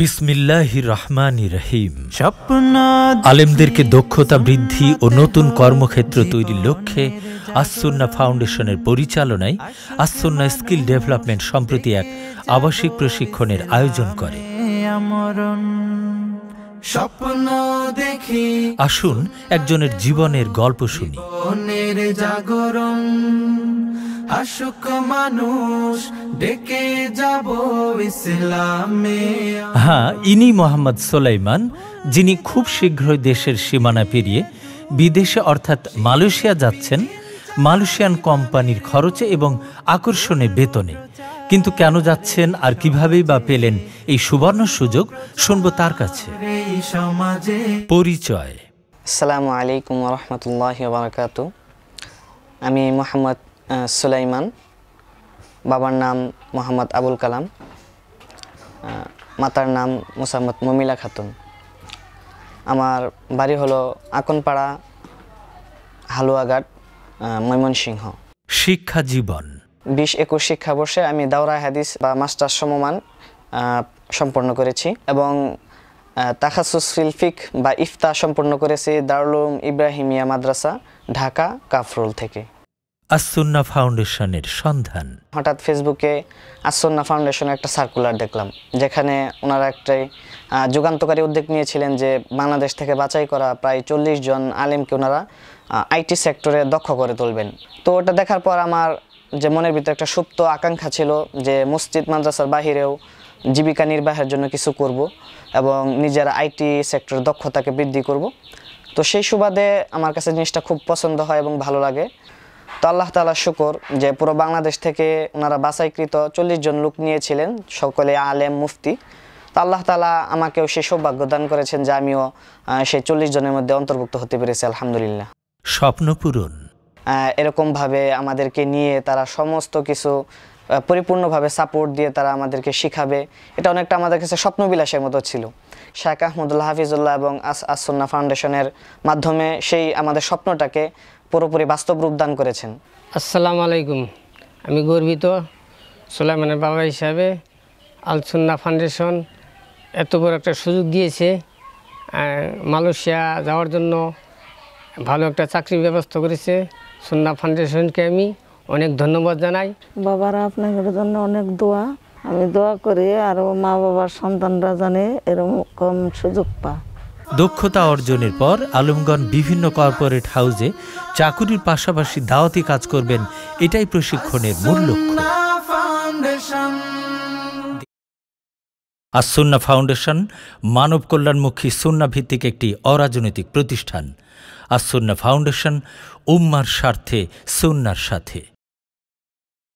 বিসমিল্লাহি রহমানি রহিম আলেমদেরকে দক্ষতা বৃদ্ধি ও নতুন কর্মক্ষেত্র তৈরির লক্ষ্যে আসুন্না ফাউন্ডেশনের পরিচালনায় আসুন্না স্কিল ডেভেলপমেন্ট সম্প্রতি এক আবাসিক প্রশিক্ষণের আয়োজন করে স্বপ্ন দেখি আসুন একজনের জীবনের গল্প শুনি জাগরণ হ্যাঁ ইনি মোহাম্মদ সোলাইমান যিনি খুব শীঘ্রই দেশের সীমানা পেরিয়ে বিদেশে অর্থাৎ মালয়েশিয়া যাচ্ছেন মালয়েশিয়ান কোম্পানির খরচে এবং আকর্ষণে বেতনে কিন্তু কেন যাচ্ছেন আর কিভাবেই বা পেলেন এই সুবর্ণ সুযোগ শুনবো তার কাছে পরিচয় আসসালামু আলাইকুম রহমতুল্লাহ আমি মোহাম্মদ সুলাইমান বাবার নাম মোহাম্মদ আবুল কালাম মাতার নাম মোসাম্মদ মমিলা খাতুন আমার বাড়ি হলো আকনপাড়া হালুয়াঘাট ময়মনসিংহ শিক্ষা জীবন বিশ একুশ শিক্ষাবর্ষে আমি দাওরা হাদিস বা মাস্টার সমমান সম্পন্ন করেছি এবং তাখাসুস ফিলফিক বা ইফতা সম্পন্ন করেছি দারুল ইব্রাহিমিয়া মাদ্রাসা ঢাকা কাফরুল থেকে আসুন্না ফাউন্ডেশনের সন্ধান হঠাৎ ফেসবুকে আসুন্না ফাউন্ডেশনের একটা সার্কুলার দেখলাম যেখানে ওনারা একটাই যুগান্তকারী উদ্যোগ নিয়েছিলেন যে বাংলাদেশ থেকে বাছাই করা প্রায় চল্লিশ জন আলেমকে ওনারা আইটি সেক্টরে দক্ষ করে তুলবেন তো ওটা দেখার পর আমার যে মনের ভিতরে একটা সুপ্ত আকাঙ্ক্ষা ছিল যে মসজিদ মাদ্রাসার বাহিরেও জীবিকা নির্বাহের জন্য কিছু করব এবং নিজের আইটি সেক্টর দক্ষতাকে বৃদ্ধি করব তো সেই সুবাদে আমার কাছে জিনিসটা খুব পছন্দ হয় এবং ভালো লাগে তো আল্লাহ তালা শুকর যে পুরো বাংলাদেশ থেকে ওনারা বাসাইকৃত চল্লিশ জন লোক নিয়েছিলেন সকলে আলেম মুফতি তো আল্লাহ তালা আমাকেও সে সৌভাগ্য দান করেছেন যে আমিও সেই চল্লিশ জনের মধ্যে অন্তর্ভুক্ত হতে পেরেছি আলহামদুলিল্লাহ স্বপ্ন পূরণ এরকমভাবে আমাদেরকে নিয়ে তারা সমস্ত কিছু পরিপূর্ণভাবে সাপোর্ট দিয়ে তারা আমাদেরকে শিখাবে এটা অনেকটা আমাদের কাছে স্বপ্নবিলাসের মতো ছিল শেখ আহমদুল্লাহ হাফিজুল্লাহ এবং আস আসন্না ফাউন্ডেশনের মাধ্যমে সেই আমাদের স্বপ্নটাকে পুরোপুরি বাস্তব রূপ দান করেছেন আসসালামু আলাইকুম আমি গর্বিত সোলাইমানের বাবা হিসাবে আলসুন্না ফাউন্ডেশন এত বড় একটা সুযোগ দিয়েছে মালয়েশিয়া যাওয়ার জন্য ভালো একটা চাকরির ব্যবস্থা করেছে সুন্না ফাউন্ডেশনকে আমি অনেক ধন্যবাদ জানাই বাবারা আপনাদের জন্য অনেক দোয়া আমি দোয়া করি আর মা বাবার সন্তানরা জানে এরকম সুযোগ পা দক্ষতা অর্জনের পর আলমগন বিভিন্ন কর্পোরেট হাউসে চাকুরির পাশাপাশি দাওয়াতি কাজ করবেন এটাই প্রশিক্ষণের মূল লক্ষ্য আর ফাউন্ডেশন মানব কল্যাণমুখী সুন্না ভিত্তিক একটি অরাজনৈতিক প্রতিষ্ঠান আর ফাউন্ডেশন উম্মার স্বার্থে সুন্নার সাথে